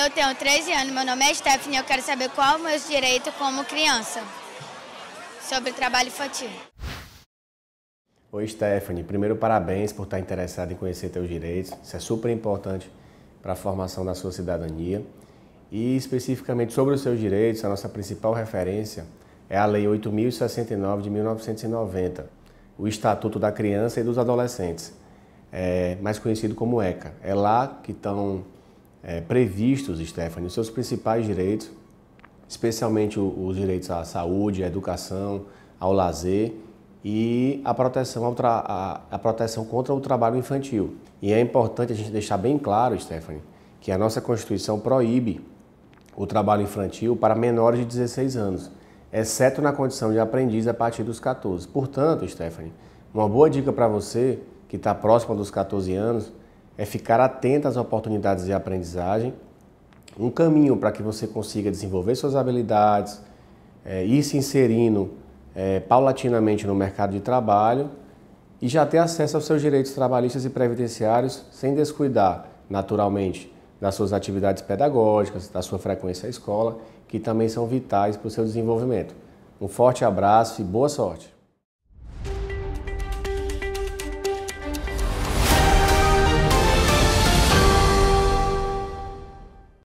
Eu tenho 13 anos, meu nome é Stephanie e eu quero saber qual é o meu direito como criança sobre trabalho infantil. Oi, Stephanie. Primeiro, parabéns por estar interessada em conhecer teus direitos. Isso é super importante para a formação da sua cidadania. E especificamente sobre os seus direitos, a nossa principal referência é a Lei 8.069 de 1990, o Estatuto da Criança e dos Adolescentes, é mais conhecido como ECA. É lá que estão é, previstos, Stephanie, os seus principais direitos, especialmente os direitos à saúde, à educação, ao lazer e a proteção, ao a, a proteção contra o trabalho infantil. E é importante a gente deixar bem claro, Stephanie, que a nossa Constituição proíbe o trabalho infantil para menores de 16 anos, exceto na condição de aprendiz a partir dos 14. Portanto, Stephanie, uma boa dica para você que está próxima dos 14 anos é ficar atento às oportunidades de aprendizagem, um caminho para que você consiga desenvolver suas habilidades, é, ir se inserindo é, paulatinamente no mercado de trabalho e já ter acesso aos seus direitos trabalhistas e previdenciários sem descuidar, naturalmente, das suas atividades pedagógicas, da sua frequência à escola, que também são vitais para o seu desenvolvimento. Um forte abraço e boa sorte!